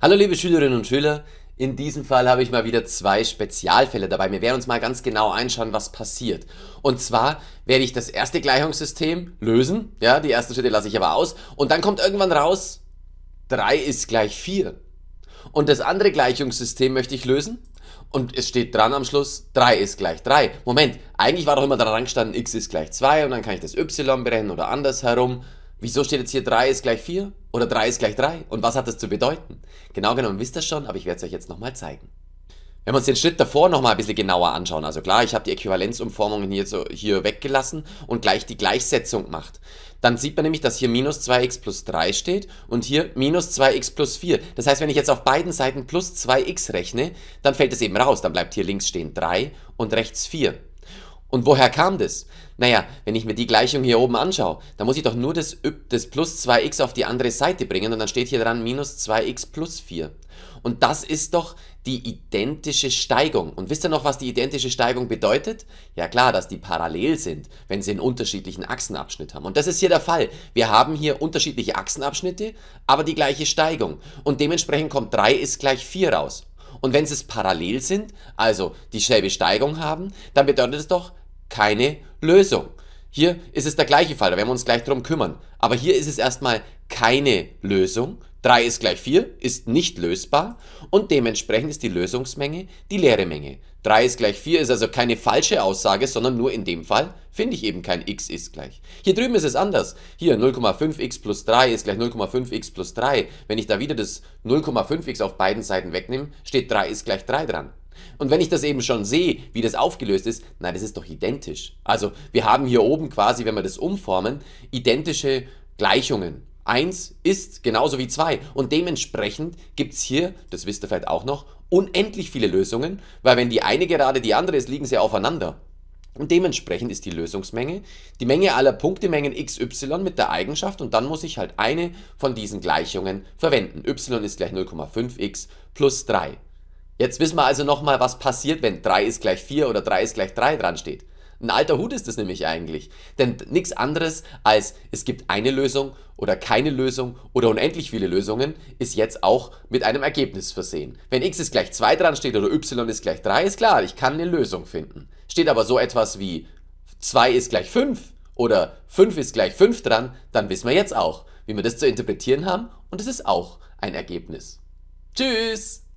Hallo liebe Schülerinnen und Schüler, in diesem Fall habe ich mal wieder zwei Spezialfälle dabei. Wir werden uns mal ganz genau anschauen, was passiert. Und zwar werde ich das erste Gleichungssystem lösen, ja, die ersten Schritte lasse ich aber aus und dann kommt irgendwann raus, 3 ist gleich 4. Und das andere Gleichungssystem möchte ich lösen und es steht dran am Schluss, 3 ist gleich 3. Moment, eigentlich war doch immer dran gestanden, x ist gleich 2 und dann kann ich das y berechnen oder andersherum. Wieso steht jetzt hier 3 ist gleich 4 oder 3 ist gleich 3 und was hat das zu bedeuten? Genau genommen wisst ihr schon, aber ich werde es euch jetzt nochmal zeigen. Wenn wir uns den Schritt davor nochmal ein bisschen genauer anschauen, also klar, ich habe die Äquivalenzumformungen hier, so, hier weggelassen und gleich die Gleichsetzung macht, Dann sieht man nämlich, dass hier minus 2x plus 3 steht und hier minus 2x plus 4. Das heißt, wenn ich jetzt auf beiden Seiten plus 2x rechne, dann fällt es eben raus. Dann bleibt hier links stehen 3 und rechts 4. Und woher kam das? Naja, wenn ich mir die Gleichung hier oben anschaue, dann muss ich doch nur das, das plus 2x auf die andere Seite bringen und dann steht hier dran minus 2x plus 4. Und das ist doch die identische Steigung. Und wisst ihr noch, was die identische Steigung bedeutet? Ja klar, dass die parallel sind, wenn sie einen unterschiedlichen Achsenabschnitt haben. Und das ist hier der Fall. Wir haben hier unterschiedliche Achsenabschnitte, aber die gleiche Steigung. Und dementsprechend kommt 3 ist gleich 4 raus. Und wenn es parallel sind, also dieselbe Steigung haben, dann bedeutet es doch keine Lösung. Hier ist es der gleiche Fall, da werden wir uns gleich drum kümmern. Aber hier ist es erstmal keine Lösung. 3 ist gleich 4 ist nicht lösbar und dementsprechend ist die Lösungsmenge die leere Menge. 3 ist gleich 4 ist also keine falsche Aussage, sondern nur in dem Fall finde ich eben kein x ist gleich. Hier drüben ist es anders. Hier 0,5x plus 3 ist gleich 0,5x plus 3. Wenn ich da wieder das 0,5x auf beiden Seiten wegnehme, steht 3 ist gleich 3 dran. Und wenn ich das eben schon sehe, wie das aufgelöst ist, nein, das ist doch identisch. Also wir haben hier oben quasi, wenn wir das umformen, identische Gleichungen. 1 ist genauso wie 2 und dementsprechend gibt es hier, das wisst ihr vielleicht auch noch, unendlich viele Lösungen, weil wenn die eine gerade die andere ist, liegen sie aufeinander. Und dementsprechend ist die Lösungsmenge die Menge aller Punktemengen xy mit der Eigenschaft und dann muss ich halt eine von diesen Gleichungen verwenden. y ist gleich 0,5x plus 3. Jetzt wissen wir also nochmal, was passiert, wenn 3 ist gleich 4 oder 3 ist gleich 3 dran steht. Ein alter Hut ist es nämlich eigentlich. Denn nichts anderes als es gibt eine Lösung oder keine Lösung oder unendlich viele Lösungen ist jetzt auch mit einem Ergebnis versehen. Wenn x ist gleich 2 dran steht oder y ist gleich 3, ist klar, ich kann eine Lösung finden. Steht aber so etwas wie 2 ist gleich 5 oder 5 ist gleich 5 dran, dann wissen wir jetzt auch, wie wir das zu interpretieren haben und es ist auch ein Ergebnis. Tschüss!